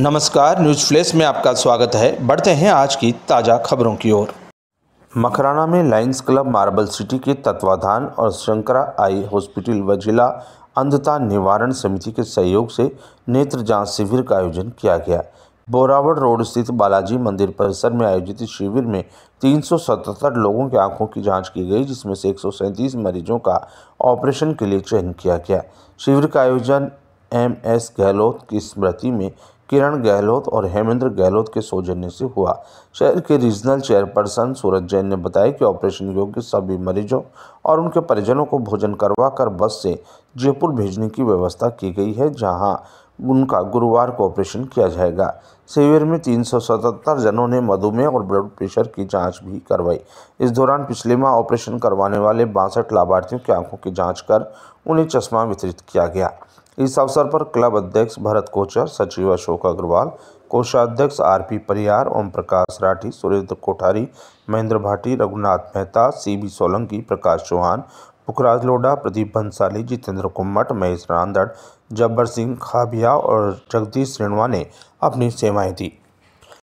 नमस्कार news flash में आपका स्वागत है बढ़ते हैं आज की ताज़ा खबरों की ओर मखराना में लाइन्स क्लब मार्बल सिटी के तत्वाधान और शंकरा आई हॉस्पिटल व जिला अंधता निवारण समिति के सहयोग से नेत्र जांच शिविर का आयोजन किया गया बोरावड़ रोड स्थित बालाजी मंदिर परिसर में आयोजित शिविर में 377 लोगों की आंखों की जांच की गई जिसमें से एक मरीजों का ऑपरेशन के लिए चयन किया गया शिविर का आयोजन एम एस गहलोत की स्मृति में किरण गहलोत और हेमेंद्र गहलोत के सौजन्य से हुआ शहर के रीजनल चेयरपर्सन सूरज जैन ने बताया कि ऑपरेशन योग्य सभी मरीजों और उनके परिजनों को भोजन करवा कर बस से जयपुर भेजने की व्यवस्था की गई है जहां उनका गुरुवार को ऑपरेशन किया जाएगा शिविर में 377 जनों ने मधुमेह और ब्लड प्रेशर की जांच भी करवाई इस दौरान पिछले माह ऑपरेशन करवाने वाले बासठ लाभार्थियों की आंखों की जांच कर उन्हें चश्मा वितरित किया गया इस अवसर पर क्लब अध्यक्ष भरत कोचर सचिव अशोक अग्रवाल कोषाध्यक्ष R P Pariyar Om Prakash Rathi Surendra Kothari Mahendra Bhati Raghunath Mehta C B Solanki Prakash Chauhan Pukhraj Loda Pradeep Bhansali Jitendra Kummat Mahesh Randad Jabbar Singh Khabia और जगदीश रेणुआ ने अपनी सेवाएं दी